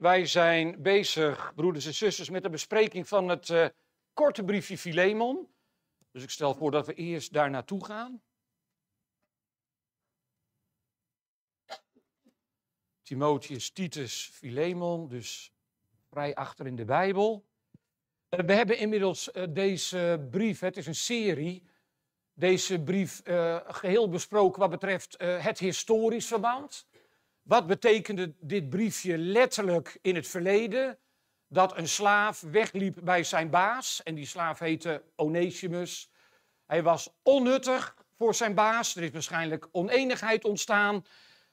Wij zijn bezig, broeders en zusters, met de bespreking van het eh, korte briefje Filemon. Dus ik stel voor dat we eerst daar naartoe gaan. Timotheus, Titus, Filemon, dus vrij achter in de Bijbel. Eh, we hebben inmiddels eh, deze brief, het is een serie, deze brief geheel besproken wat betreft het historisch verband. Wat betekende dit briefje letterlijk in het verleden? Dat een slaaf wegliep bij zijn baas en die slaaf heette Onesimus. Hij was onnuttig voor zijn baas. Er is waarschijnlijk oneenigheid ontstaan.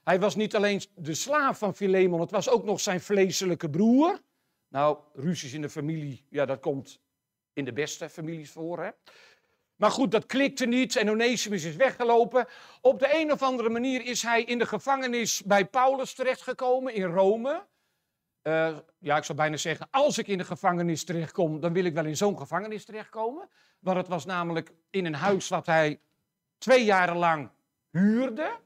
Hij was niet alleen de slaaf van Philemon, het was ook nog zijn vleeselijke broer. Nou, ruzies in de familie, ja, dat komt in de beste families voor. Hè? Maar goed, dat klikte niet en Onesimus is weggelopen. Op de een of andere manier is hij in de gevangenis bij Paulus terechtgekomen in Rome. Eh, ja, ik zou bijna zeggen, als ik in de gevangenis terechtkom, dan wil ik wel in zo'n gevangenis terechtkomen. Want het was namelijk in een huis wat hij twee jaren lang huurde.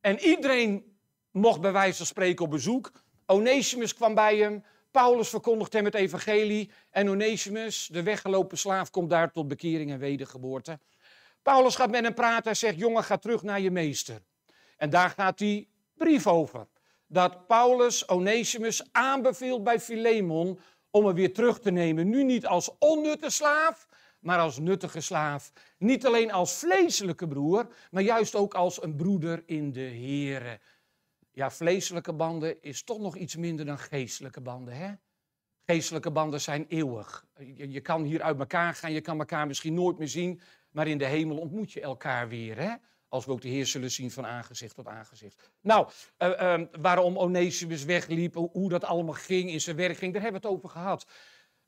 En iedereen mocht bij wijze van spreken op bezoek. Onesimus kwam bij hem, Paulus verkondigt hem het evangelie en Onesimus, de weggelopen slaaf, komt daar tot bekering en wedergeboorte. Paulus gaat met hem praten en zegt, jongen, ga terug naar je meester. En daar gaat die brief over. Dat Paulus Onesimus aanbeveelt bij Philemon om hem weer terug te nemen. Nu niet als onnutte slaaf, maar als nuttige slaaf. Niet alleen als vleeselijke broer, maar juist ook als een broeder in de Here ja, vleeselijke banden is toch nog iets minder dan geestelijke banden. Hè? Geestelijke banden zijn eeuwig. Je, kan hier uit elkaar gaan, je kan elkaar misschien nooit meer zien, maar in de hemel ontmoet je elkaar weer. Hè? Als we ook de Heer zullen zien van aangezicht tot aangezicht. Nou, eh, ehm, waarom Onesimus wegliep, hoe dat allemaal ging, in zijn werk ging, daar hebben we het over gehad.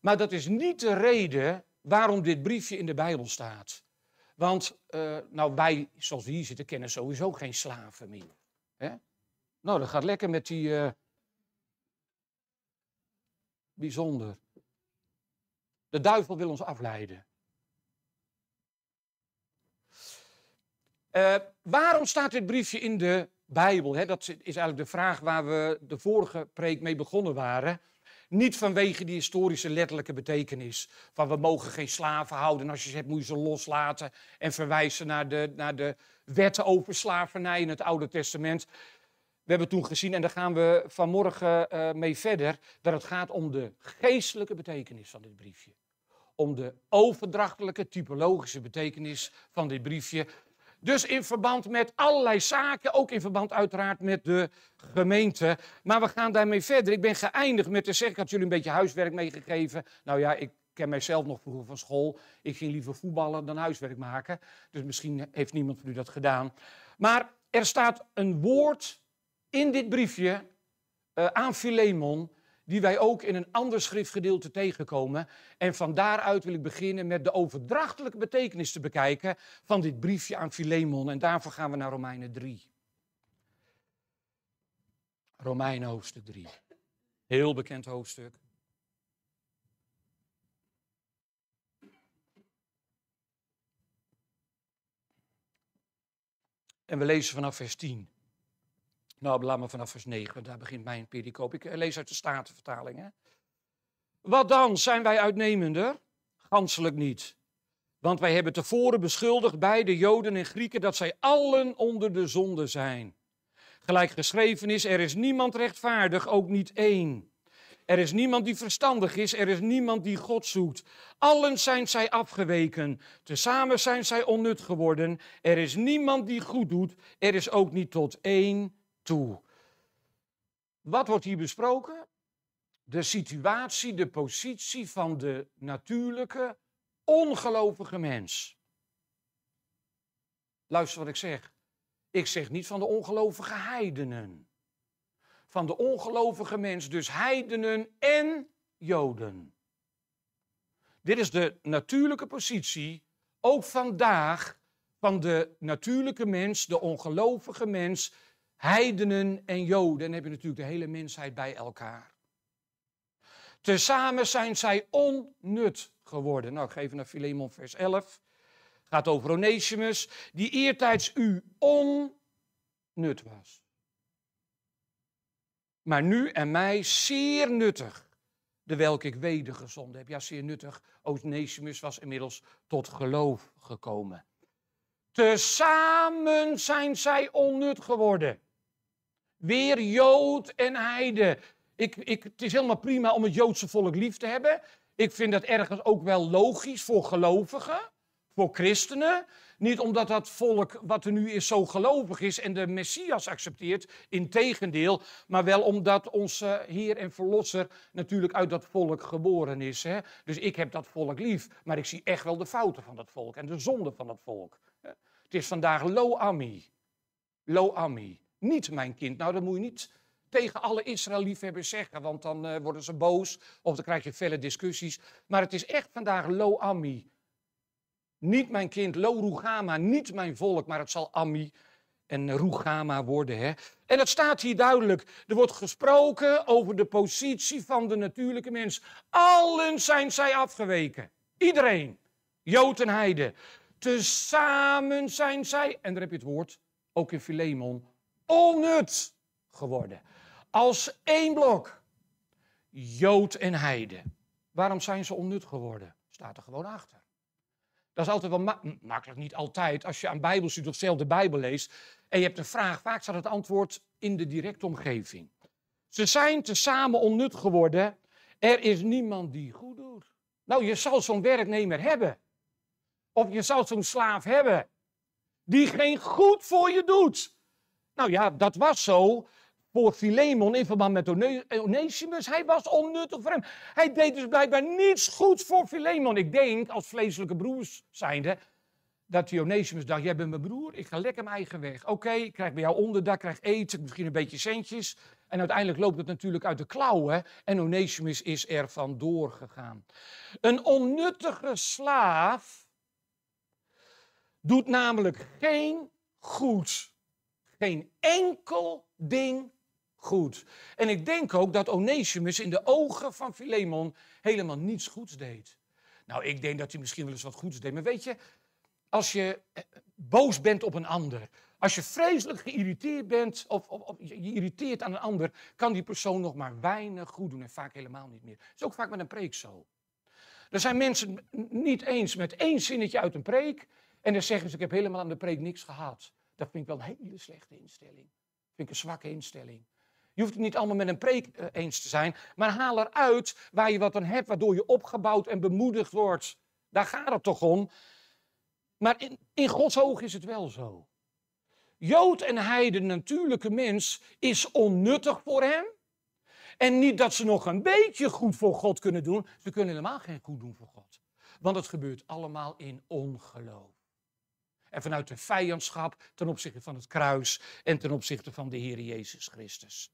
Maar dat is niet de reden waarom dit briefje in de Bijbel staat. Want eh, nou, wij, zoals we hier zitten, kennen sowieso geen slaven meer. Hè? Nou, dat gaat lekker met die. Eh, bijzonder. De duivel wil ons afleiden. Eh, waarom staat dit briefje in de Bijbel? Dat is eigenlijk de vraag waar we de vorige preek mee begonnen waren. Niet vanwege die historische letterlijke betekenis. Van we mogen geen slaven houden. als je ze hebt, moet je ze loslaten. En verwijzen naar de, naar de wetten over slavernij in het Oude Testament. We hebben toen gezien, en daar gaan we vanmorgen uh, mee verder, dat het gaat om de geestelijke betekenis van dit briefje. Om de overdrachtelijke, typologische betekenis van dit briefje. Dus in verband met allerlei zaken, ook in verband uiteraard met de gemeente. Maar we gaan daarmee verder. Ik ben geëindigd met te zeggen, ik had jullie een beetje huiswerk meegegeven. Nou ja, ik ken mijzelf nog vroeger van school. Ik ging liever voetballen dan huiswerk maken. Dus misschien heeft niemand van u dat gedaan. Maar er staat een woord in dit briefje eh, aan Philemon, die wij ook in een ander schriftgedeelte tegenkomen. En van daaruit wil ik beginnen met de overdrachtelijke betekenis te bekijken van dit briefje aan Philemon. En daarvoor gaan we naar Romeinen 3. Romeinen hoofdstuk 3. Heel bekend hoofdstuk. En we lezen vanaf vers 10. Nou, laat me vanaf vers 9, want daar begint mijn pericoop. Ik eh, lees uit de Statenvertaling. Hè? Wat dan? Zijn wij uitnemender? Ganselijk niet. Want wij hebben tevoren beschuldigd bij de Joden en Grieken dat zij allen onder de zonde zijn. Gelijk geschreven is, er is niemand rechtvaardig, ook niet één. Er is niemand die verstandig is, er is niemand die God zoekt. Allen zijn zij afgeweken, tezamen zijn zij onnut geworden. Er is niemand die goed doet, er is ook niet tot één wat wordt hier besproken? De situatie, de positie van de natuurlijke, ongelovige mens. Luister wat ik zeg. Ik zeg niet van de ongelovige heidenen. Van de ongelovige mens, dus heidenen en Joden. Dit is de natuurlijke positie, ook vandaag, van de natuurlijke mens, de ongelovige mens, Heidenen en Joden hebben natuurlijk de hele mensheid bij elkaar. Tezamen zijn zij onnut geworden. Nou, ik geef naar Filemon vers 11. Gaat over Onesimus, die eertijds u onnut was. Maar nu en mij zeer nuttig, de welk ik wedergezonden heb. Ja, zeer nuttig. Onesimus was inmiddels tot geloof gekomen. Tezamen zijn zij onnut geworden. Weer Jood en Heide. Ik, ik, het is helemaal prima om het Joodse volk lief te hebben. Ik vind dat ergens ook wel logisch voor gelovigen, voor christenen. Niet omdat dat volk wat er nu is zo gelovig is en de Messias accepteert, integendeel, maar wel omdat onze Heer en Verlosser natuurlijk uit dat volk geboren is. Hè? Dus ik heb dat volk lief, maar ik zie echt wel de fouten van dat volk en de zonde van dat volk. Het is vandaag lo ami, lo ami niet mijn kind. Nou, dat moet je niet tegen alle Israël-liefhebbers zeggen, want dan eh, worden ze boos of dan krijg je felle discussies. Maar het is echt vandaag lo ami. Niet mijn kind, lo rugama, niet mijn volk, maar het zal ami en rugama worden. Hè? En het staat hier duidelijk. Er wordt gesproken over de positie van de natuurlijke mens. Allen zijn zij afgeweken. Iedereen. Jood en heide. Tezamen zijn zij, en daar heb je het woord, ook in Filemon, onnut geworden. Als één blok. Jood en heide. Waarom zijn ze onnut geworden? Staat er gewoon achter. Dat is altijd wel makkelijk, niet altijd. Als je aan Bijbelstudie of zelf de Bijbel leest en je hebt een vraag, vaak staat het antwoord in de directe omgeving. Ze zijn tezamen onnut geworden. Er is niemand die goed doet. Nou, je zal zo'n werknemer hebben. Of je zal zo'n slaaf hebben. Die geen goed voor je doet. Nou ja, dat was zo voor Filemon in verband met Onesimus. Hij was onnuttig voor hem. Hij deed dus blijkbaar niets goeds voor Filemon. Ik denk, als vleeselijke broers zijnde, dat die Onesimus dacht, jij bent mijn broer, ik ga lekker mijn eigen weg. Oké, ik krijg bij jou onderdak, krijg eten, misschien een beetje centjes. En uiteindelijk loopt het natuurlijk uit de klauwen en Onesimus is er van doorgegaan. Een onnuttige slaaf doet namelijk geen goed geen enkel ding goed. En ik denk ook dat Onesimus in de ogen van Filemon helemaal niets goeds deed. Nou, ik denk dat hij misschien wel eens wat goeds deed. Maar weet je, als je eh, boos bent op een ander, als je vreselijk geïrriteerd bent of, of, je irriteert aan een ander, kan die persoon nog maar weinig goed doen en vaak helemaal niet meer. Dat is ook vaak met een preek zo. Er zijn mensen niet eens met één zinnetje uit een preek en dan zeggen ze: Ik heb helemaal aan de preek niks gehad. Dat vind ik wel een hele slechte instelling. Vind ik een zwakke instelling. Je hoeft het niet allemaal met een preek eh, eens te zijn, maar haal eruit waar je wat aan hebt, waardoor je opgebouwd en bemoedigd wordt. Daar gaat het toch om. Maar in, in Gods oog is het wel zo. Jood en heiden, natuurlijke mens, is onnuttig voor hem. En niet dat ze nog een beetje goed voor God kunnen doen. Ze kunnen helemaal geen goed doen voor God. Want het gebeurt allemaal in ongeloof. En vanuit de vijandschap ten opzichte van het kruis en ten opzichte van de Heer Jezus Christus.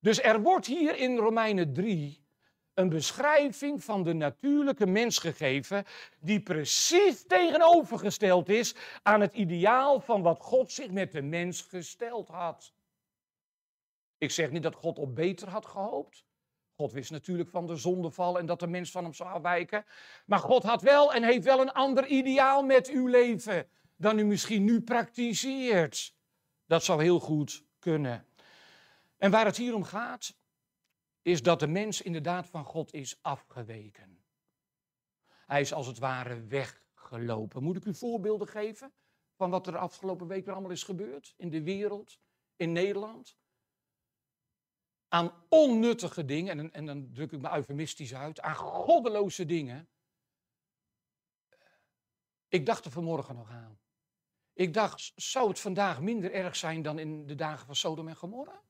Dus er wordt hier in Romeinen 3 een beschrijving van de natuurlijke mens gegeven, die precies tegenovergesteld is aan het ideaal van wat God zich met de mens gesteld had. Ik zeg niet dat God op beter had gehoopt, God wist natuurlijk van de zondeval en dat de mens van hem zou afwijken. Maar God had wel en heeft wel een ander ideaal met uw leven dan u misschien nu praktiseert. Dat zou heel goed kunnen. En waar het hier om gaat, is dat de mens inderdaad van God is afgeweken. Hij is als het ware weggelopen. Moet ik u voorbeelden geven van wat er de afgelopen week allemaal is gebeurd in de wereld, in Nederland? aan onnuttige dingen, en, en dan druk ik me eufemistisch uit, aan goddeloze dingen. Ik dacht er vanmorgen nog aan. Ik dacht, zou het vandaag minder erg zijn dan in de dagen van Sodom en Gomorra?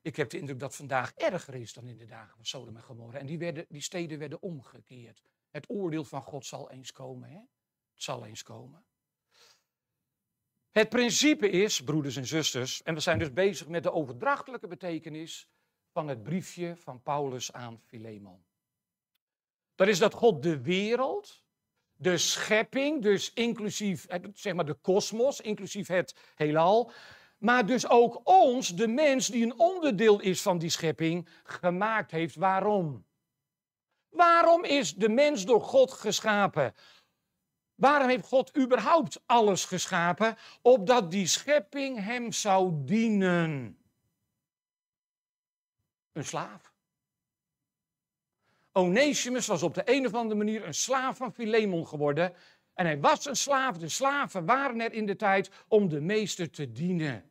Ik heb de indruk dat vandaag erger is dan in de dagen van Sodom en Gomorra. En die, werden, die steden werden omgekeerd. Het oordeel van God zal eens komen. Hè? Het zal eens komen. Het principe is, broeders en zusters, en we zijn dus bezig met de overdrachtelijke betekenis van het briefje van Paulus aan Philemon. Dat is dat God de wereld, de schepping, dus inclusief zeg maar de kosmos, inclusief het heelal, maar dus ook ons, de mens die een onderdeel is van die schepping, gemaakt heeft. Waarom? Waarom is de mens door God geschapen? Waarom heeft God überhaupt alles geschapen? Opdat die schepping hem zou dienen. Een slaaf. Onesimus was op de een of andere manier een slaaf van Philemon geworden. En hij was een slaaf. De slaven waren er in de tijd om de meester te dienen.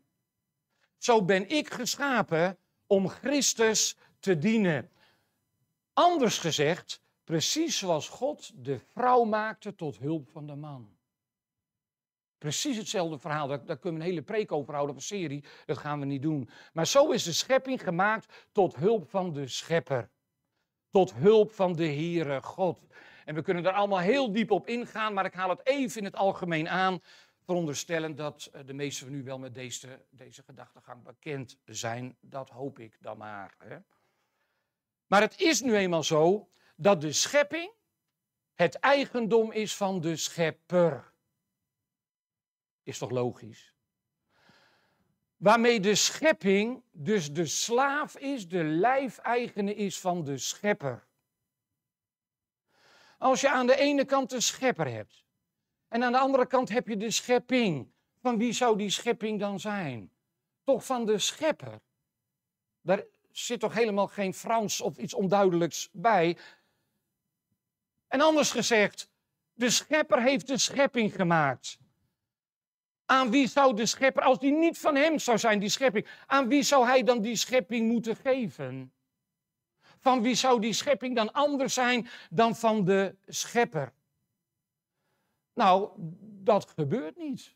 Zo ben ik geschapen om Christus te dienen. Anders gezegd, Precies zoals God de vrouw maakte tot hulp van de man. Precies hetzelfde verhaal. Daar, daar, kunnen we een hele preek over houden op een serie. Dat gaan we niet doen. Maar zo is de schepping gemaakt tot hulp van de schepper. Tot hulp van de Heere God. En we kunnen er allemaal heel diep op ingaan, maar ik haal het even in het algemeen aan. Veronderstellend dat eh, de meesten van u wel met deze, deze gedachtegang bekend zijn. Dat hoop ik dan maar. Hè. Maar het is nu eenmaal zo dat de schepping het eigendom is van de schepper. Is toch logisch? Waarmee de schepping dus de slaaf is, de lijfeigene is van de schepper. Als je aan de ene kant de schepper hebt en aan de andere kant heb je de schepping, van wie zou die schepping dan zijn? Toch van de schepper. Daar zit toch helemaal geen Frans of iets onduidelijks bij. En anders gezegd, de schepper heeft de schepping gemaakt. Aan wie zou de schepper, als die niet van hem zou zijn, die schepping, aan wie zou hij dan die schepping moeten geven? Van wie zou die schepping dan anders zijn dan van de schepper? Nou, dat gebeurt niet.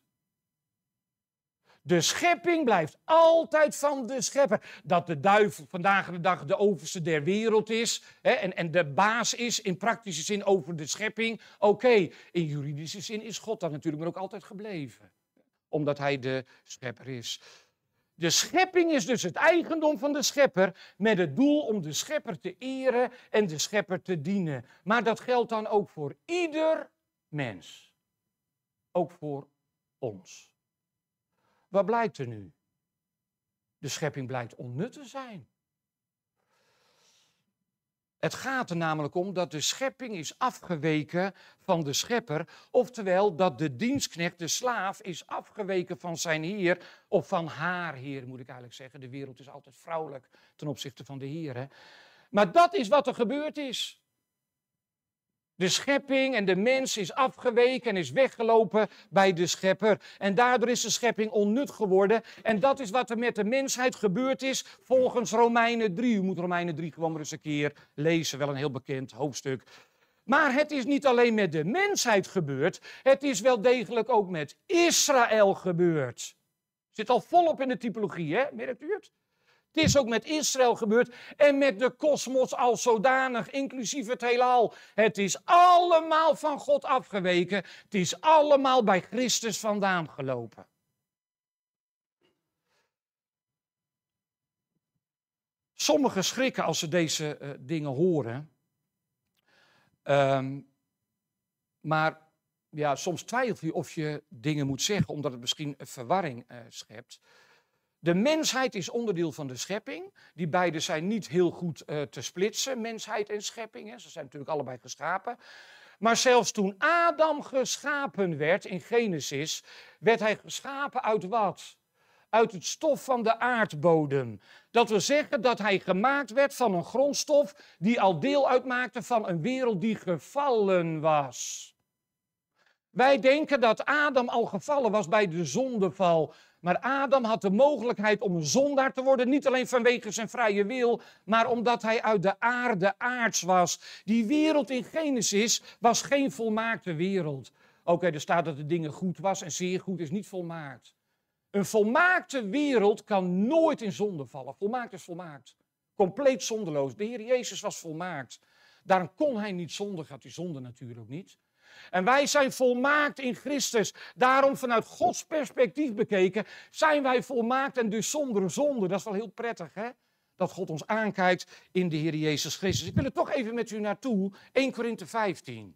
De schepping blijft altijd van de schepper. Dat de duivel vandaag de dag de overste der wereld is hè, en, en de baas is in praktische zin over de schepping. Oké, in juridische zin is God dat natuurlijk maar ook altijd gebleven, omdat hij de schepper is. De schepping is dus het eigendom van de schepper met het doel om de schepper te eren en de schepper te dienen. Maar dat geldt dan ook voor ieder mens. Ook voor ons. Wat blijkt er nu? De schepping blijkt onnut te zijn. Het gaat er namelijk om dat de schepping is afgeweken van de schepper, oftewel dat de dienstknecht, de slaaf, is afgeweken van zijn heer of van haar heer, moet ik eigenlijk zeggen. De wereld is altijd vrouwelijk ten opzichte van de heer. Hè? Maar dat is wat er gebeurd is. De schepping en de mens is afgeweken en is weggelopen bij de schepper. En daardoor is de schepping onnut geworden. En dat is wat er met de mensheid gebeurd is volgens Romeinen 3. U moet Romeinen 3 gewoon maar eens een keer lezen, wel een heel bekend hoofdstuk. Maar het is niet alleen met de mensheid gebeurd, het is wel degelijk ook met Israël gebeurd. Zit al volop in de typologie, hè? Merkt u het? Het is ook met Israël gebeurd en met de kosmos al zodanig, inclusief het heelal. Het is allemaal van God afgeweken. Het is allemaal bij Christus vandaan gelopen. Sommigen schrikken als ze deze eh, dingen horen. Ehm, maar ja, soms twijfel je of je dingen moet zeggen, omdat het misschien verwarring uh, schept. De mensheid is onderdeel van de schepping. Die beide zijn niet heel goed eh, te splitsen, mensheid en schepping. Hè. Ze zijn natuurlijk allebei geschapen. Maar zelfs toen Adam geschapen werd in Genesis, werd hij geschapen uit wat? Uit het stof van de aardbodem. Dat wil zeggen dat hij gemaakt werd van een grondstof die al deel uitmaakte van een wereld die gevallen was. Wij denken dat Adam al gevallen was bij de zondeval. Maar Adam had de mogelijkheid om een zondaar te worden, niet alleen vanwege zijn vrije wil, maar omdat hij uit de aarde aards was. Die wereld in Genesis was geen volmaakte wereld. Oké, er staat dat de dingen goed was en zeer goed is niet volmaakt. Een volmaakte wereld kan nooit in zonde vallen. Volmaakt is volmaakt. Compleet zondeloos. De Heer Jezus was volmaakt. Daarom kon hij niet zondigen, had hij zonde natuurlijk niet. En wij zijn volmaakt in Christus. Daarom vanuit Gods perspectief bekeken zijn wij volmaakt en dus zonder zonde. Dat is wel heel prettig, hè? Dat God ons aankijkt in de Heer Jezus Christus. Ik wil er toch even met u naartoe. 1 Korinthe 15.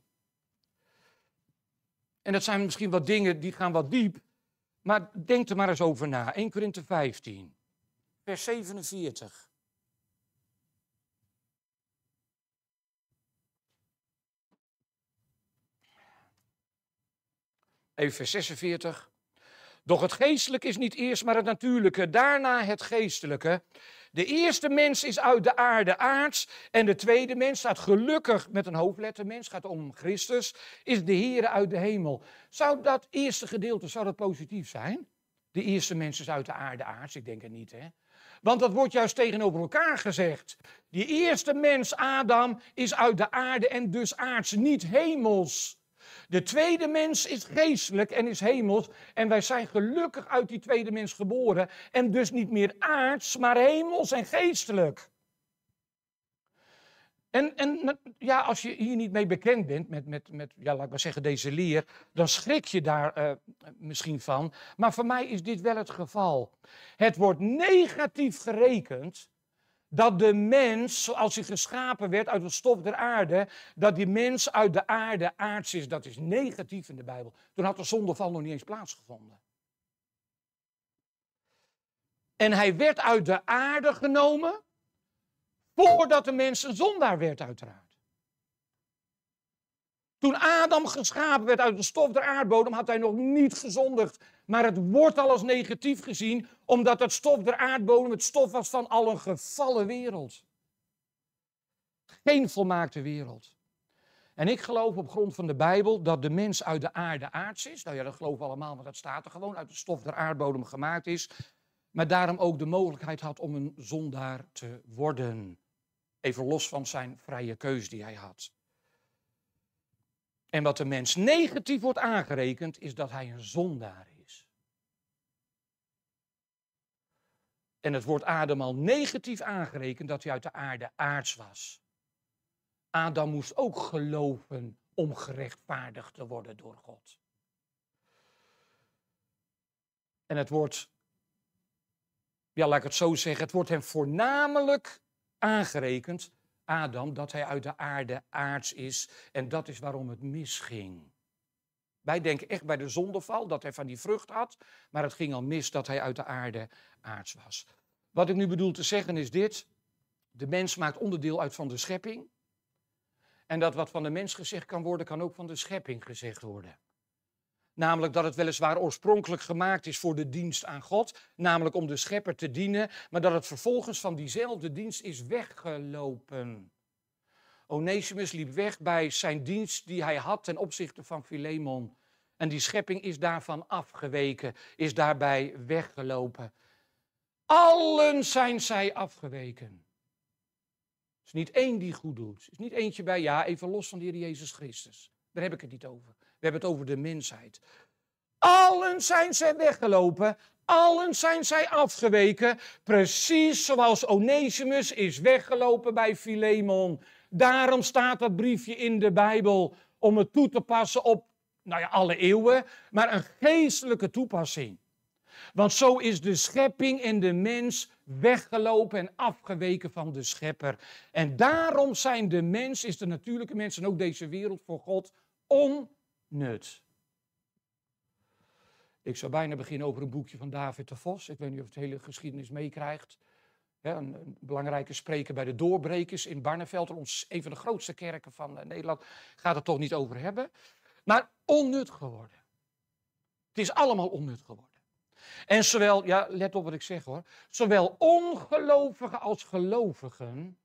En dat zijn misschien wat dingen die gaan wat diep. Maar denk er maar eens over na. 1 Korinthe 15, vers 47. Even 46. Doch het geestelijke is niet eerst, maar het natuurlijke, daarna het geestelijke. De eerste mens is uit de aarde aards en de tweede mens staat gelukkig met een hoofdletter mens, gaat om Christus, is de Heer uit de hemel. Zou dat eerste gedeelte, zou dat positief zijn? De eerste mens is uit de aarde aards, ik denk het niet hè. Want dat wordt juist tegenover elkaar gezegd. Die eerste mens, Adam, is uit de aarde en dus aards, niet hemels. De tweede mens is geestelijk en is hemels. En wij zijn gelukkig uit die tweede mens geboren. En dus niet meer aards, maar hemels en geestelijk. En, en ja, als je hier niet mee bekend bent, met, met, met ja, laat ik maar zeggen, deze leer, dan schrik je daar eh, misschien van. Maar voor mij is dit wel het geval. Het wordt negatief gerekend dat de mens, als hij geschapen werd uit het stof der aarde, dat die mens uit de aarde aards is. Dat is negatief in de Bijbel. Toen had de zondeval nog niet eens plaatsgevonden. En hij werd uit de aarde genomen voordat de mens een zondaar werd, uiteraard. Toen Adam geschapen werd uit de stof der aardbodem, had hij nog niet gezondigd. Maar het wordt al als negatief gezien, omdat het stof der aardbodem het stof was van al een gevallen wereld. Geen volmaakte wereld. En ik geloof op grond van de Bijbel dat de mens uit de aarde aards is. Nou ja, dat geloven we allemaal, maar dat staat er gewoon. Uit de stof der aardbodem gemaakt is. Maar daarom ook de mogelijkheid had om een zondaar te worden. Even los van zijn vrije keus die hij had. En wat de mens negatief wordt aangerekend, is dat hij een zondaar is. En het wordt Adam al negatief aangerekend dat hij uit de aarde aards was. Adam moest ook geloven om gerechtvaardigd te worden door God. En het wordt, ja, laat ik het zo zeggen, het wordt hem voornamelijk aangerekend Adam dat hij uit de aarde aards is en dat is waarom het misging. Wij denken echt bij de zondeval dat hij van die vrucht had, maar het ging al mis dat hij uit de aarde aards was. Wat ik nu bedoel te zeggen is dit: de mens maakt onderdeel uit van de schepping. En dat wat van de mens gezegd kan worden, kan ook van de schepping gezegd worden. Namelijk dat het weliswaar oorspronkelijk gemaakt is voor de dienst aan God, namelijk om de schepper te dienen, maar dat het vervolgens van diezelfde dienst is weggelopen. Onesimus liep weg bij zijn dienst die hij had ten opzichte van Philemon. En die schepping is daarvan afgeweken, is daarbij weggelopen. Allen zijn zij afgeweken. Er is niet één die goed doet. Er is niet eentje bij, ja, even los van de Heer Jezus Christus. Daar heb ik het niet over. We hebben het over de mensheid. Allen zijn zij weggelopen, allen zijn zij afgeweken, precies zoals Onesimus is weggelopen bij Philemon. Daarom staat dat briefje in de Bijbel om het toe te passen op, nou ja, alle eeuwen, maar een geestelijke toepassing. Want zo is de schepping en de mens weggelopen en afgeweken van de schepper. En daarom zijn de mens, is de natuurlijke mens en ook deze wereld voor God on nut. Ik zou bijna beginnen over een boekje van David de Vos. Ik weet niet of het hele geschiedenis meekrijgt. een, belangrijke spreker bij de doorbrekers in Barneveld, ons, een van de grootste kerken van eh, Nederland, gaat het toch niet over hebben. Maar onnut geworden. Het is allemaal onnut geworden. En zowel, ja, let op wat ik zeg hoor, zowel ongelovigen als gelovigen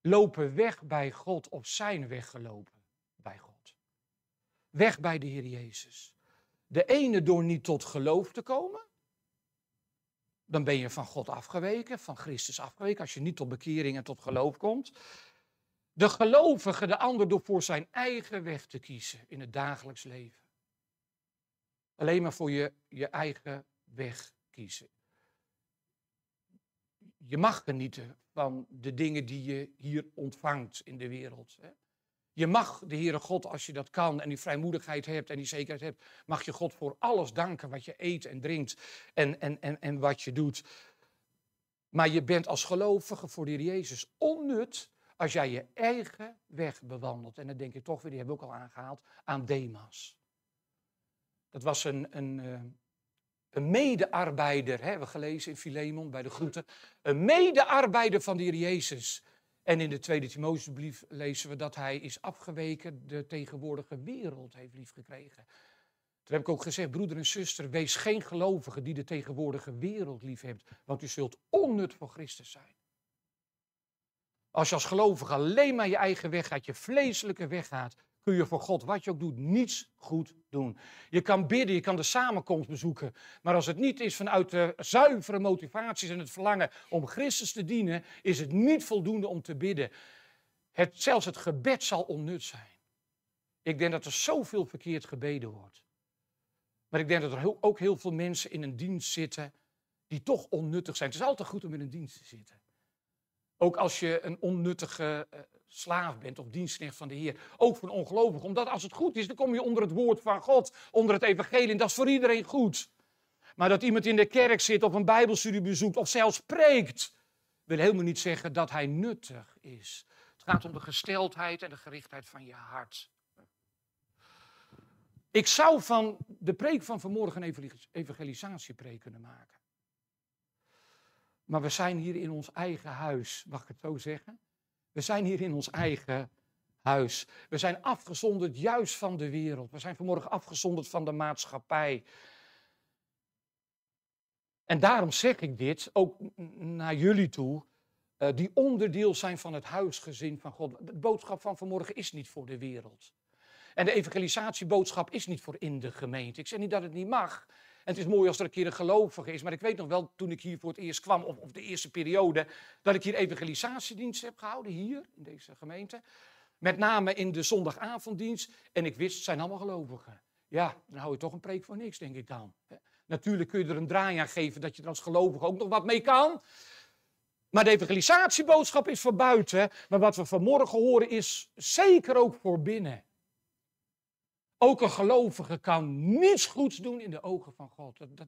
lopen weg bij God of zijn weggelopen weg bij de Heer Jezus. De ene door niet tot geloof te komen. Dan ben je van God afgeweken, van Christus afgeweken, als je niet tot bekering en tot geloof komt. De gelovige, de ander door voor zijn eigen weg te kiezen in het dagelijks leven. Alleen maar voor je, je eigen weg kiezen. Je mag genieten van de dingen die je hier ontvangt in de wereld. Hè? Je mag de Heere God, als je dat kan en die vrijmoedigheid hebt en die zekerheid hebt, mag je God voor alles danken wat je eet en drinkt en, en, en, en wat je doet. Maar je bent als gelovige voor die Jezus onnut als jij je eigen weg bewandelt. En dan denk ik toch weer, die hebben we ook al aangehaald, aan Demas. Dat was een, een, eh, een medearbeider, hebben we gelezen in Filemon bij de groeten. Een medearbeider van die Jezus. En in de tweede Timotheusbrief lezen we dat hij is afgeweken, de tegenwoordige wereld heeft liefgekregen. Toen heb ik ook gezegd, broeder en zuster, wees geen gelovige die de tegenwoordige wereld liefhebt, want u zult onnut voor Christus zijn. Als je als gelovige alleen maar je eigen weg gaat, je vleeselijke weg gaat, kun je voor God, wat je ook doet, niets goed doen. Je kan bidden, je kan de samenkomst bezoeken. Maar als het niet is vanuit de zuivere motivaties en het verlangen om Christus te dienen, is het niet voldoende om te bidden. Het, zelfs het gebed zal onnut zijn. Ik denk dat er zoveel verkeerd gebeden wordt. Maar ik denk dat er ook heel veel mensen in een dienst zitten die toch onnuttig zijn. Het is altijd goed om in een dienst te zitten. Ook als je een onnuttige eh, slaaf bent of dienstknecht van de Heer. Ook voor ongelovigen. Omdat als het goed is, dan kom je onder het woord van God, onder het evangelie. En dat is voor iedereen goed. Maar dat iemand in de kerk zit of een bijbelstudie bezoekt of zelfs preekt, wil helemaal niet zeggen dat hij nuttig is. Het gaat om de gesteldheid en de gerichtheid van je hart. Ik zou van de preek van vanmorgen een evangelisatiepreek kunnen maken. Maar we zijn hier in ons eigen huis, mag ik het zo zeggen? We zijn hier in ons eigen huis. We zijn afgezonderd juist van de wereld. We zijn vanmorgen afgezonderd van de maatschappij. En daarom zeg ik dit, ook naar jullie toe, eh, die onderdeel zijn van het huisgezin van God. De boodschap van vanmorgen is niet voor de wereld. En de evangelisatieboodschap is niet voor in de gemeente. Ik zeg niet dat het niet mag het is mooi als er een keer een gelovige is. Maar ik weet nog wel, toen ik hier voor het eerst kwam, of, de eerste periode, dat ik hier evangelisatiedienst heb gehouden, hier in deze gemeente. Met name in de zondagavonddienst. En ik wist, het zijn allemaal gelovigen. Ja, dan hou je toch een preek voor niks, denk ik dan. Natuurlijk kun je er een draai aan geven dat je er als gelovige ook nog wat mee kan. Maar de evangelisatieboodschap is voor buiten. Maar wat we vanmorgen horen is zeker ook voor binnen. Ook een gelovige kan niets goeds doen in de ogen van God. Dat, dat,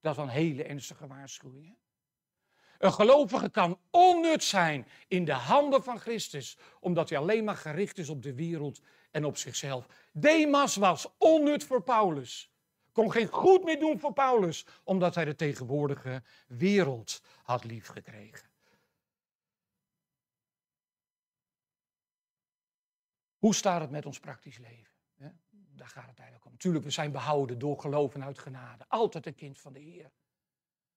dat is een hele ernstige waarschuwing. Hè? Een gelovige kan onnut zijn in de handen van Christus, omdat hij alleen maar gericht is op de wereld en op zichzelf. Demas was onnut voor Paulus. Kon geen goed meer doen voor Paulus, omdat hij de tegenwoordige wereld had liefgekregen. Hoe staat het met ons praktisch leven? daar gaat het eigenlijk om. Tuurlijk, we zijn behouden door geloven uit genade. Altijd een kind van de Heer.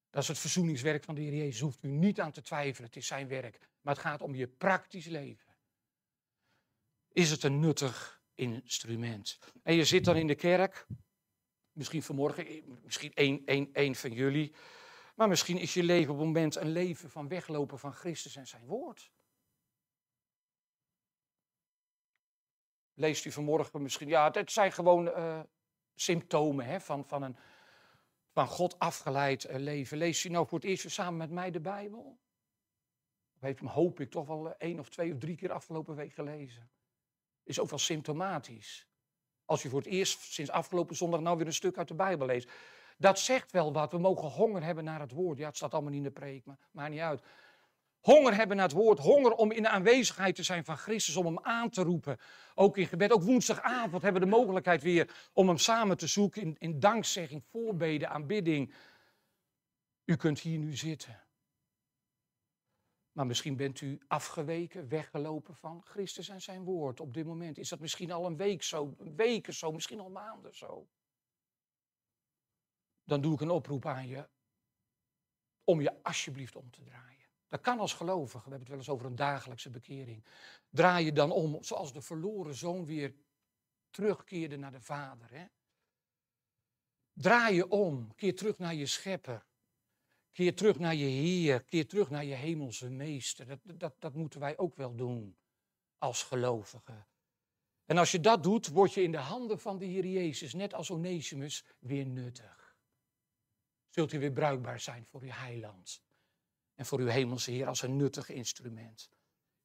Dat is het verzoeningswerk van de Heer Jezus. Hoeft u niet aan te twijfelen. Het is zijn werk. Maar het gaat om je praktisch leven. Is het een nuttig instrument? En je zit dan in de kerk. Misschien vanmorgen, eh, misschien één, één, één van jullie. Maar misschien is je leven op het moment een leven van weglopen van Christus en zijn woord. leest u vanmorgen misschien. Ja, het zijn gewoon eh, symptomen hè, van, van een van God afgeleid eh, leven. Leest u nou voor het eerst samen met mij de Bijbel? Of heeft hem, hoop ik, toch wel eh, één of twee of drie keer afgelopen week gelezen? Is ook wel symptomatisch. Als u voor het eerst sinds afgelopen zondag nou weer een stuk uit de Bijbel leest. Dat zegt wel wat. We mogen honger hebben naar het woord. Ja, het staat allemaal niet in de preek, maar maakt niet uit. Honger hebben naar het woord, honger om in de aanwezigheid te zijn van Christus, om hem aan te roepen. Ook in gebed, ook woensdagavond hebben we de mogelijkheid weer om hem samen te zoeken in, in dankzegging, voorbeden, aanbidding. U kunt hier nu zitten. Maar misschien bent u afgeweken, weggelopen van Christus en zijn woord op dit moment. Is dat misschien al een week zo, weken zo, misschien al maanden zo? Dan doe ik een oproep aan je om je alsjeblieft om te draaien. Dat kan als gelovige. We hebben het wel eens over een dagelijkse bekering. Draai je dan om, zoals de verloren zoon weer terugkeerde naar de vader. Hè? Draai je om, keer terug naar je schepper. Keer terug naar je Heer, keer terug naar je hemelse meester. Dat, dat, dat moeten wij ook wel doen als gelovigen. En als je dat doet, word je in de handen van de Heer Jezus, net als Onesimus, weer nuttig. Zult u weer bruikbaar zijn voor uw heiland en voor uw hemelse Heer als een nuttig instrument.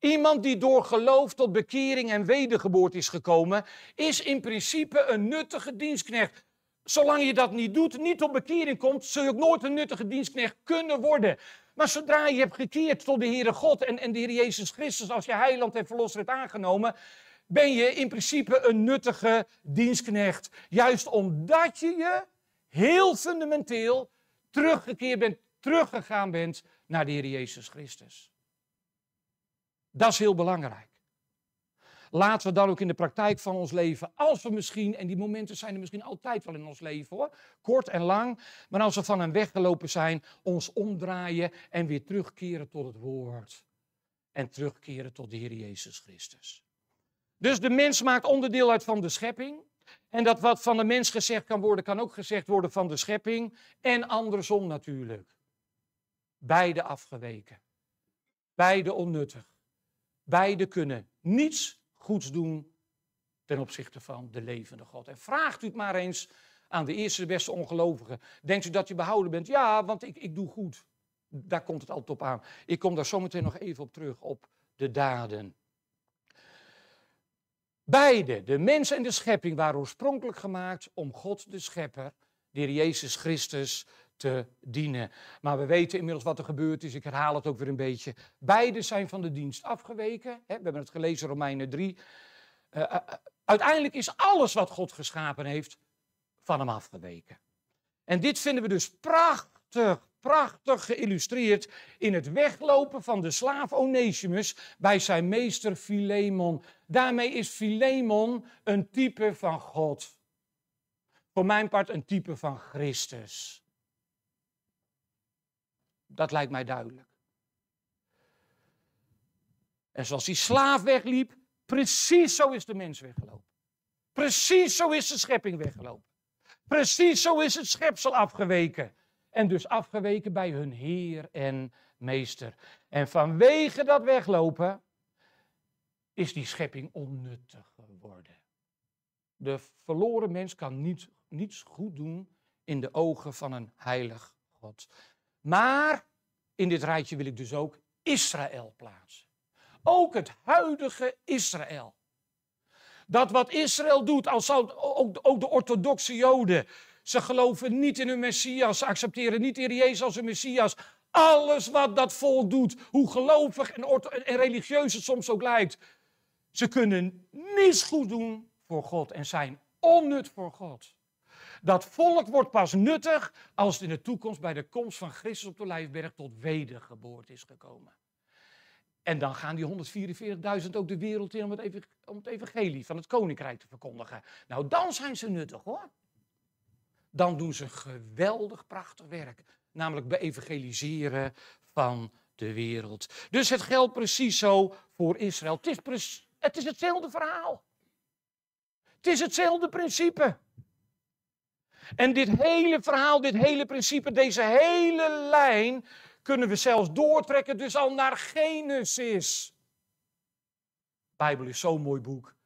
Iemand die door geloof tot bekering en wedergeboorte is gekomen, is in principe een nuttige dienstknecht. Zolang je dat niet doet, niet tot bekering komt, zul je ook nooit een nuttige dienstknecht kunnen worden. Maar zodra je hebt gekeerd tot de Heere God en, en de Heer Jezus Christus als je heiland en verlosser hebt aangenomen, ben je in principe een nuttige dienstknecht. Juist omdat je je heel fundamenteel teruggekeerd bent, teruggegaan bent naar de Heer Jezus Christus. Dat is heel belangrijk. Laten we dan ook in de praktijk van ons leven, als we misschien, en die momenten zijn er misschien altijd wel in ons leven hoor, kort en lang, maar als we van hem weggelopen zijn, ons omdraaien en weer terugkeren tot het woord. En terugkeren tot de Heer Jezus Christus. Dus de mens maakt onderdeel uit van de schepping. En dat wat van de mens gezegd kan worden, kan ook gezegd worden van de schepping. En andersom natuurlijk. Beide afgeweken. Beide onnuttig. Beide kunnen niets goeds doen ten opzichte van de levende God. En vraagt u het maar eens aan de eerste beste ongelovige. Denkt u dat je behouden bent? Ja, want ik, ik doe goed. Daar komt het altijd op aan. Ik kom daar zometeen nog even op terug, op de daden. Beide, de mens en de schepping, waren oorspronkelijk gemaakt om God de Schepper, de Jezus Christus, te dienen. Maar we weten inmiddels wat er gebeurd is. Ik herhaal het ook weer een beetje. Beiden zijn van de dienst afgeweken. We hebben het gelezen, in Romeinen 3. Eh, eh, eh, uiteindelijk is alles wat God geschapen heeft van hem afgeweken. En dit vinden we dus prachtig, prachtig geïllustreerd in het weglopen van de slaaf Onesimus bij zijn meester Philemon. Daarmee is Philemon een type van God. Voor mijn part een type van Christus. Dat lijkt mij duidelijk. En zoals die slaaf wegliep, precies zo is de mens weggelopen. Precies zo is de schepping weggelopen. Precies zo is het schepsel afgeweken. En dus afgeweken bij hun Heer en Meester. En vanwege dat weglopen is die schepping onnuttig geworden. De verloren mens kan niet, niets goed doen in de ogen van een heilig God. Maar in dit rijtje wil ik dus ook Israël plaatsen. Ook het huidige Israël. Dat wat Israël doet, als ook de orthodoxe Joden, ze geloven niet in hun Messias, ze accepteren niet in Jezus als hun Messias. Alles wat dat volk doet, hoe gelovig en, en religieus het soms ook lijkt, ze kunnen niets goed doen voor God en zijn onnut voor God. Dat volk wordt pas nuttig als het in de toekomst bij de komst van Christus op de Lijfberg tot wedergeboorte is gekomen. En dan gaan die 144.000 ook de wereld in om het, evangelie van het koninkrijk te verkondigen. Nou, dan zijn ze nuttig hoor. Dan doen ze geweldig prachtig werk. Namelijk beevangeliseren van de wereld. Dus het geldt precies zo voor Israël. het is hetzelfde verhaal. Het is hetzelfde principe. En dit hele verhaal, dit hele principe, deze hele lijn kunnen we zelfs doortrekken, dus al naar Genesis. De Bijbel is zo'n mooi boek.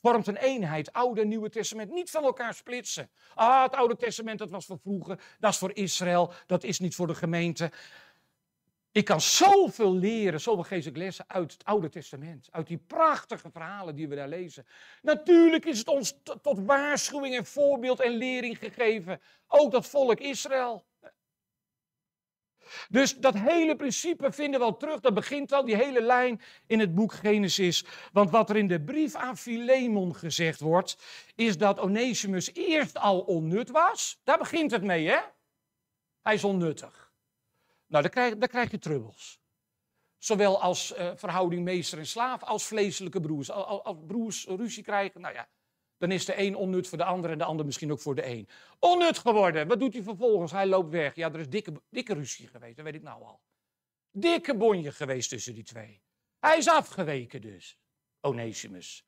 Vormt een eenheid, Oude en Nieuwe Testament, niet van elkaar splitsen. Ah, het Oude Testament, dat was voor vroeger, dat is voor Israël, dat is niet voor de gemeente. Ik kan zoveel leren, zoveel geestelijke lessen uit het Oude Testament. Uit die prachtige verhalen die we daar lezen. Natuurlijk is het ons tot waarschuwing en voorbeeld en lering gegeven. Ook dat volk Israël. Dus dat hele principe vinden we al terug. Dat begint al, die hele lijn in het boek Genesis. Want wat er in de brief aan Philemon gezegd wordt, is dat Onesimus eerst al onnut was. Daar begint het mee, hè? Hij is onnuttig. Nou, dan krijg, dan krijg je trubbels. Zowel als uh, verhouding meester en slaaf, als vleeselijke broers. Als, als broers ruzie krijgen, nou ja, dan is de een onnut voor de ander en de ander misschien ook voor de een. Onnut geworden, wat doet hij vervolgens? Hij loopt weg. Ja, er is dikke, dikke ruzie geweest, dat weet ik nou al. Dikke bonje geweest tussen die twee. Hij is afgeweken dus, Onesimus.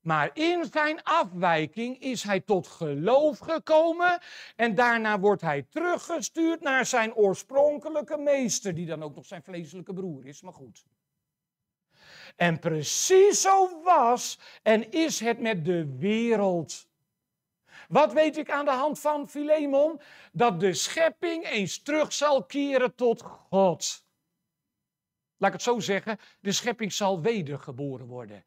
Maar in zijn afwijking is hij tot geloof gekomen en daarna wordt hij teruggestuurd naar zijn oorspronkelijke meester, die dan ook nog zijn vleeselijke broer is, maar goed. En precies zo was en is het met de wereld. Wat weet ik aan de hand van Filemon? Dat de schepping eens terug zal keren tot God. Laat ik het zo zeggen, de schepping zal wedergeboren worden.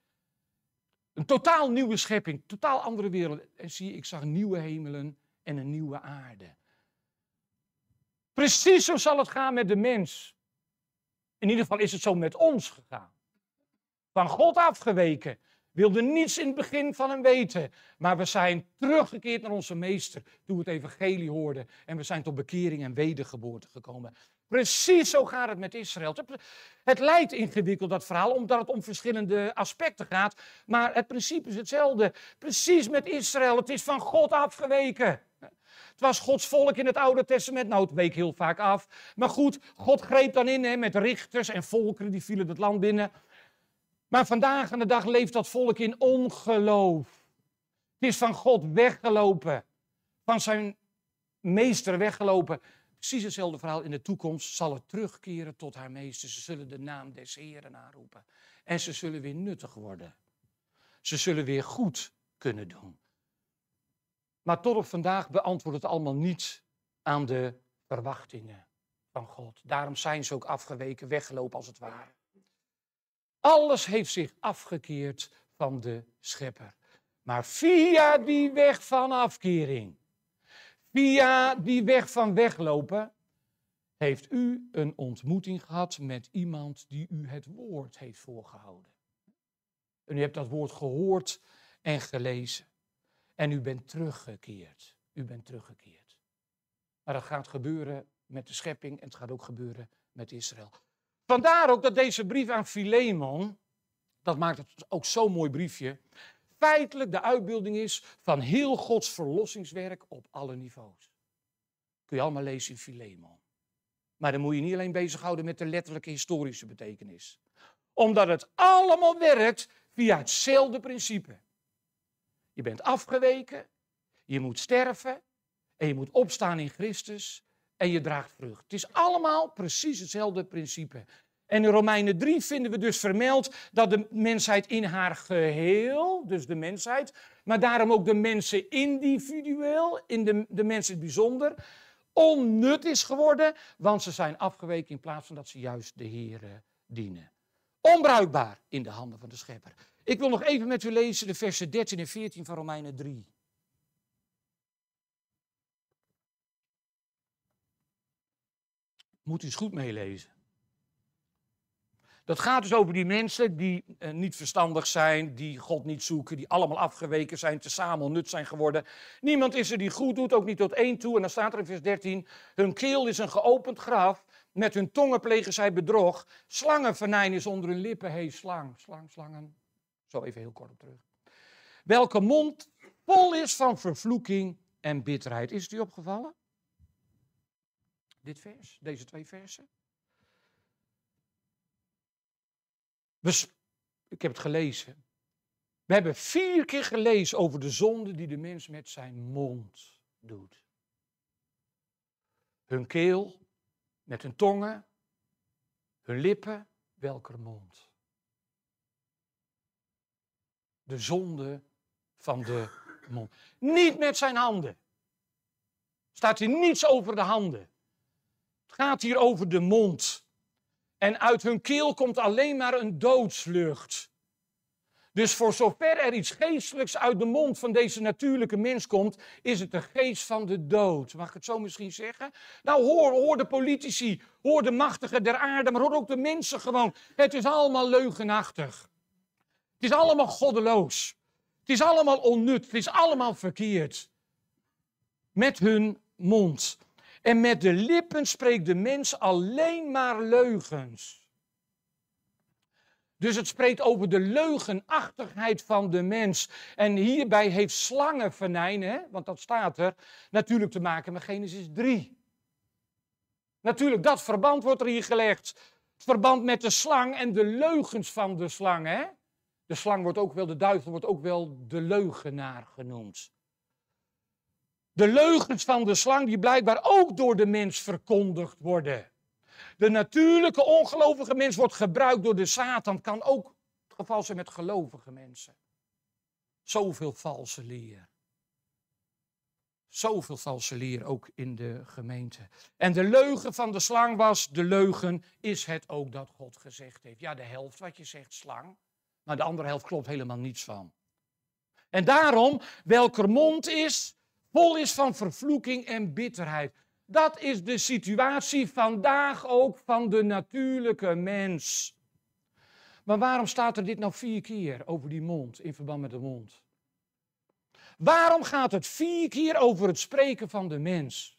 Een totaal nieuwe schepping, totaal andere wereld. En zie, ik zag nieuwe hemelen en een nieuwe aarde. Precies zo zal het gaan met de mens. In ieder geval is het zo met ons gegaan. Van God afgeweken, wilde niets in het begin van hem weten. Maar we zijn teruggekeerd naar onze meester toen we het evangelie hoorden. En we zijn tot bekering en wedergeboorte gekomen. Precies zo gaat het met Israël. Het lijkt ingewikkeld, dat verhaal, omdat het om verschillende aspecten gaat. Maar het principe is hetzelfde. Precies met Israël. Het is van God afgeweken. Het was Gods volk in het Oude Testament. Nou, het week heel vaak af. Maar goed, God greep dan in hè, met richters en volkeren die vielen het land binnen. Maar vandaag aan de dag leeft dat volk in ongeloof. Het is van God weggelopen. Van zijn meester weggelopen. Precies hetzelfde verhaal. In de toekomst zal het terugkeren tot haar meester. Ze zullen de naam des Heren aanroepen. En ze zullen weer nuttig worden. Ze zullen weer goed kunnen doen. Maar tot op vandaag beantwoordt het allemaal niet aan de verwachtingen van God. Daarom zijn ze ook afgeweken, weggelopen als het ware. Alles heeft zich afgekeerd van de schepper. Maar via die weg van afkering Via die weg van weglopen heeft u een ontmoeting gehad met iemand die u het woord heeft voorgehouden. En u hebt dat woord gehoord en gelezen. En u bent teruggekeerd. U bent teruggekeerd. Maar dat gaat gebeuren met de schepping en het gaat ook gebeuren met Israël. Vandaar ook dat deze brief aan Filemon. dat maakt het ook zo'n mooi briefje feitelijk de uitbeelding is van heel Gods verlossingswerk op alle niveaus. Kun je allemaal lezen in Filemon. Maar dan moet je niet alleen bezighouden met de letterlijke historische betekenis. Omdat het allemaal werkt via hetzelfde principe. Je bent afgeweken, je moet sterven en je moet opstaan in Christus en je draagt vrucht. Het is allemaal precies hetzelfde principe. En in Romeinen 3 vinden we dus vermeld dat de mensheid in haar geheel, dus de mensheid, maar daarom ook de mensen individueel, in de, de mensen bijzonder, onnut is geworden, want ze zijn afgeweken in plaats van dat ze juist de Heer dienen. Onbruikbaar in de handen van de Schepper. Ik wil nog even met u lezen de versen 13 en 14 van Romeinen 3. Moet u eens goed meelezen. Dat gaat dus over die mensen die eh, niet verstandig zijn, die God niet zoeken, die allemaal afgeweken zijn, te samen nut zijn geworden. Niemand is er die goed doet, ook niet tot één toe. En dan staat er in vers 13: Hun keel is een geopend graf, met hun tongen plegen zij bedrog. Slangenvernijn is onder hun lippen. Hé, hey, slang, slang, slangen. Zo even heel kort op terug. Welke mond vol is van vervloeking en bitterheid. Is het u opgevallen? Dit vers, deze twee versen. ik heb het gelezen. We hebben vier keer gelezen over de zonde die de mens met zijn mond doet. Hun keel, met hun tongen, hun lippen, welker mond. De zonde van de mond. Niet met zijn handen. Staat hier niets over de handen. Het gaat hier over de mond. En uit hun keel komt alleen maar een doodslucht. Dus voor zover er iets geestelijks uit de mond van deze natuurlijke mens komt, is het de geest van de dood. Mag ik het zo misschien zeggen? Nou, hoor, hoor de politici, hoor de machtigen der aarde, maar hoor ook de mensen gewoon. Het is allemaal leugenachtig. Het is allemaal goddeloos. Het is allemaal onnut. Het is allemaal verkeerd. Met hun mond. En met de lippen spreekt de mens alleen maar leugens. Dus het spreekt over de leugenachtigheid van de mens. En hierbij heeft slangenvenijn, hè, want dat staat er, natuurlijk te maken met Genesis 3. Natuurlijk, dat verband wordt er hier gelegd. Het verband met de slang en de leugens van de slang. Hè? De slang wordt ook wel, de duivel wordt ook wel de leugenaar genoemd. De leugens van de slang die blijkbaar ook door de mens verkondigd worden. De natuurlijke ongelovige mens wordt gebruikt door de Satan. Kan ook het geval zijn met gelovige mensen. Zoveel valse leer. Zoveel valse leer ook in de gemeente. En de leugen van de slang was, de leugen is het ook dat God gezegd heeft. Ja, de helft wat je zegt, slang. Maar de andere helft klopt helemaal niets van. En daarom, welker mond is, vol is van vervloeking en bitterheid. Dat is de situatie vandaag ook van de natuurlijke mens. Maar waarom staat er dit nou vier keer over die mond in verband met de mond? Waarom gaat het vier keer over het spreken van de mens?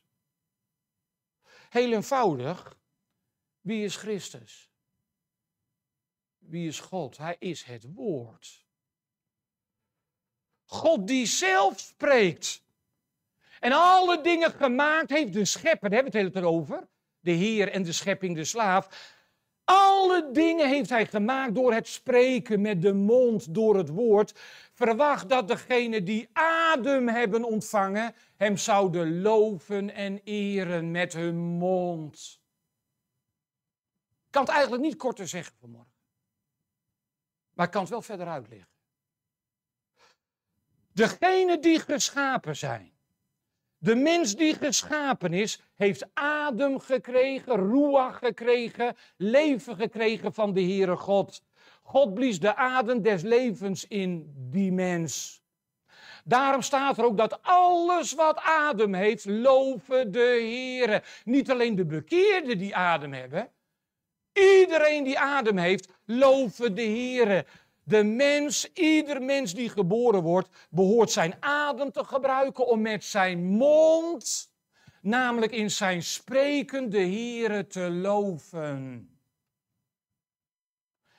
Heel eenvoudig, wie is Christus? Wie is God? Hij is het woord. God die zelf spreekt. En alle dingen gemaakt heeft de schepper, daar hebben we het hele over. De Heer en de schepping, de slaaf. Alle dingen heeft hij gemaakt door het spreken met de mond, door het woord. Verwacht dat degenen die adem hebben ontvangen, hem zouden loven en eren met hun mond. Ik kan het eigenlijk niet korter zeggen vanmorgen. Maar ik kan het wel verder uitleggen. Degenen die geschapen zijn de mens die geschapen is, heeft adem gekregen, ruach gekregen, leven gekregen van de Heere God. God blies de adem des levens in die mens. Daarom staat er ook dat alles wat adem heeft, loven de Heere. Niet alleen de bekeerden die adem hebben. Iedereen die adem heeft, loven de Heere. De mens, ieder mens die geboren wordt, behoort zijn adem te gebruiken om met zijn mond, namelijk in zijn spreken, de Here te loven.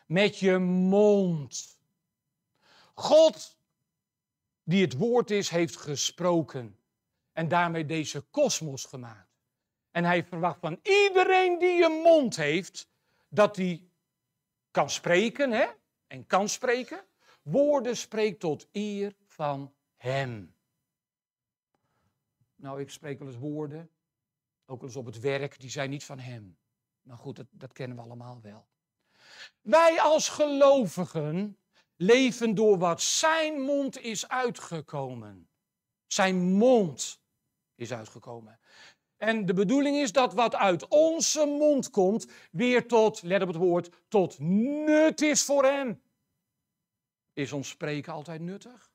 Met je mond. God, die het woord is, heeft gesproken en daarmee deze kosmos gemaakt. En hij verwacht van iedereen die een mond heeft, dat die kan spreken, hè? en kan spreken, woorden spreekt tot eer van Hem. Nou, ik spreek wel eens woorden, ook wel eens op het werk, die zijn niet van Hem. Maar goed, dat, dat kennen we allemaal wel. Wij als gelovigen leven door wat Zijn mond is uitgekomen. Zijn mond is uitgekomen. En de bedoeling is dat wat uit onze mond komt, weer tot, let op het woord, tot nut is voor hem. Is ons spreken altijd nuttig?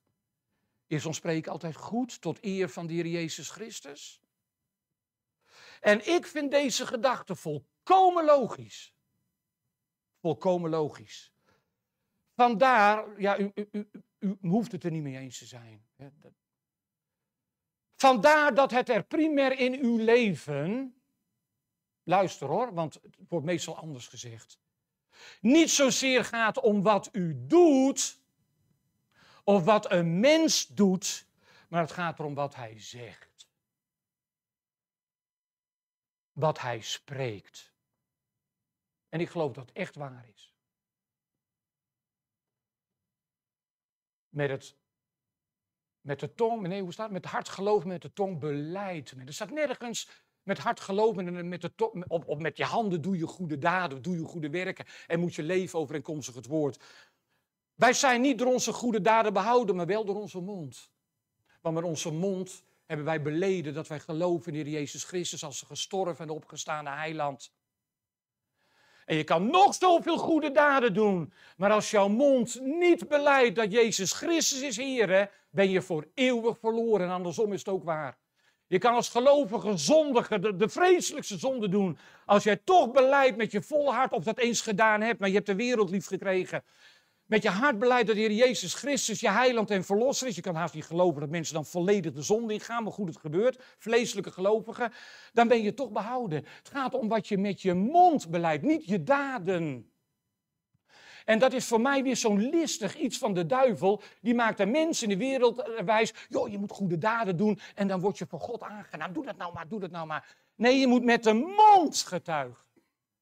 Is ons spreken altijd goed, tot eer van de Heer Jezus Christus? En ik vind deze gedachte volkomen logisch. Volkomen logisch. Vandaar, ja, u, u, u, u hoeft het er niet mee eens te zijn. Vandaar dat het er primair in uw leven, luister hoor, want het wordt meestal anders gezegd, niet zozeer gaat om wat u doet of wat een mens doet, maar het gaat erom wat hij zegt. Wat hij spreekt. En ik geloof dat echt waar is. Met het met de tong, nee, hoe staat het? Met hart geloof, met de tong beleid. Er staat nergens met hart geloven. en met, de tong, op, op, met je handen doe je goede daden, doe je goede werken en moet je leven overeenkomstig het woord. Wij zijn niet door onze goede daden behouden, maar wel door onze mond. Want met onze mond hebben wij beleden dat wij geloven in de Jezus Christus als de gestorven en opgestaande heiland. En je kan nog zoveel goede daden doen, maar als jouw mond niet beleidt dat Jezus Christus is Heer, ben je voor eeuwig verloren. En andersom is het ook waar. Je kan als gelovige zondige, de, vreselijkste zonde doen. Als jij toch beleidt met je vol hart, of dat eens gedaan hebt, maar je hebt de wereld lief gekregen. Met je hart beleidt dat de Heer Jezus Christus je heiland en verlosser is. Je kan haast niet geloven dat mensen dan volledig de zonde ingaan, maar goed, het gebeurt. Vreselijke gelovigen. Dan ben je toch behouden. Het gaat om wat je met je mond beleidt, niet je daden. En dat is voor mij weer zo'n listig iets van de duivel. Die maakt de mensen in de wereld eh, wijs. Joh, je moet goede daden doen en dan word je voor God aangenaam. Doe dat nou maar, doe dat nou maar. Nee, je moet met de mond getuigen.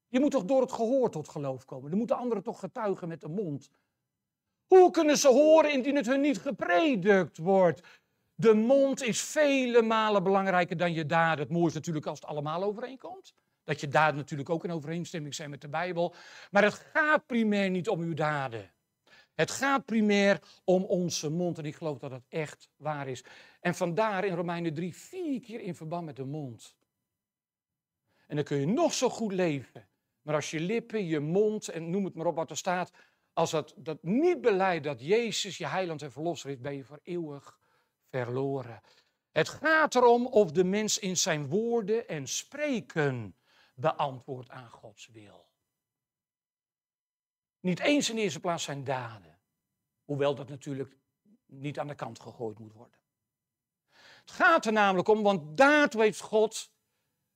Je moet toch door het gehoor tot geloof komen. Dan moeten anderen toch getuigen met de mond. Hoe kunnen ze horen indien het hun niet gepredikt wordt? De mond is vele malen belangrijker dan je daden. Het mooiste natuurlijk als het allemaal overeenkomt dat je daden natuurlijk ook in overeenstemming zijn met de Bijbel. Maar het gaat primair niet om uw daden. Het gaat primair om onze mond en ik geloof dat dat echt waar is. En vandaar in Romeinen 3 vier keer in verband met de mond. En dan kun je nog zo goed leven. Maar als je lippen, je mond en noem het maar op wat er staat, als dat, dat niet beleidt dat Jezus je heiland en verlosser is, ben je voor eeuwig verloren. Het gaat erom of de mens in zijn woorden en spreken beantwoord aan Gods wil. Niet eens in eerste plaats zijn daden, hoewel dat natuurlijk niet aan de kant gegooid moet worden. Het gaat er namelijk om, want daartoe heeft God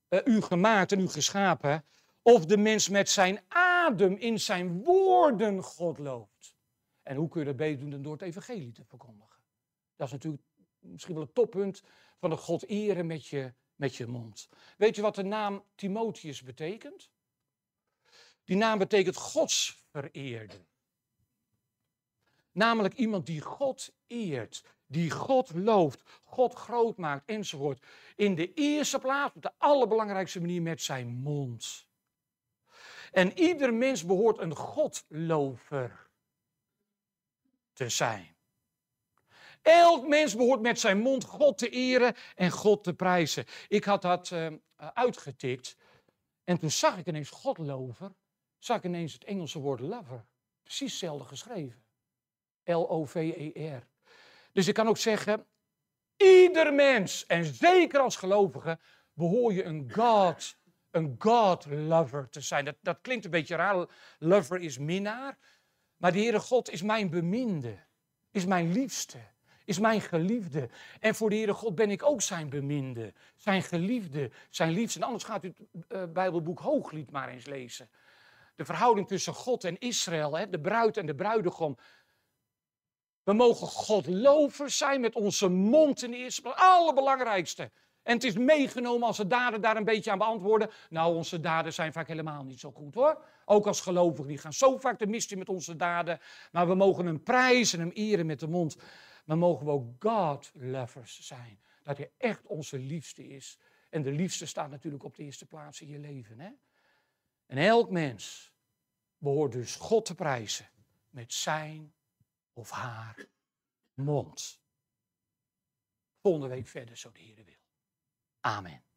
uh, u gemaakt en u geschapen, of de mens met zijn adem in zijn woorden God loopt. En hoe kun je dat beter doen dan door het evangelie te verkondigen? Dat is natuurlijk misschien wel het toppunt van de God eren met je met je mond. Weet je wat de naam Timotheus betekent? Die naam betekent Gods vereerde. Namelijk iemand die God eert, die God looft, God groot maakt enzovoort. In de eerste plaats, op de allerbelangrijkste manier, met zijn mond. En ieder mens behoort een Godlover te zijn. Elk mens behoort met zijn mond God te eren en God te prijzen. Ik had dat eh, uitgetikt en toen zag ik ineens Godlover, zag ik ineens het Engelse woord lover. Precies hetzelfde geschreven. L-O-V-E-R. Dus ik kan ook zeggen, ieder mens, en zeker als gelovige, behoor je een God, een God-lover te zijn. Dat, dat klinkt een beetje raar, lover is minnaar, maar de Heere God is mijn beminde, is mijn liefste is mijn geliefde. En voor de Heere God ben ik ook zijn beminde, zijn geliefde, zijn liefste. En anders gaat u het eh, Bijbelboek Hooglied maar eens lezen. De verhouding tussen God en Israël, hè, de bruid en de bruidegom. We mogen God zijn met onze mond in de eerste plaats. Allerbelangrijkste. En het is meegenomen als de daden daar een beetje aan beantwoorden. Nou, onze daden zijn vaak helemaal niet zo goed hoor. Ook als gelovigen, die gaan zo vaak de in met onze daden. Maar we mogen hem prijzen en hem eren met de mond. Maar mogen we ook God-lovers zijn. Dat hij echt onze liefste is. En de liefste staat natuurlijk op de eerste plaats in je leven. Hè? En elk mens behoort dus God te prijzen met zijn of haar mond. Volgende week verder, zo de Heer wil. Amen.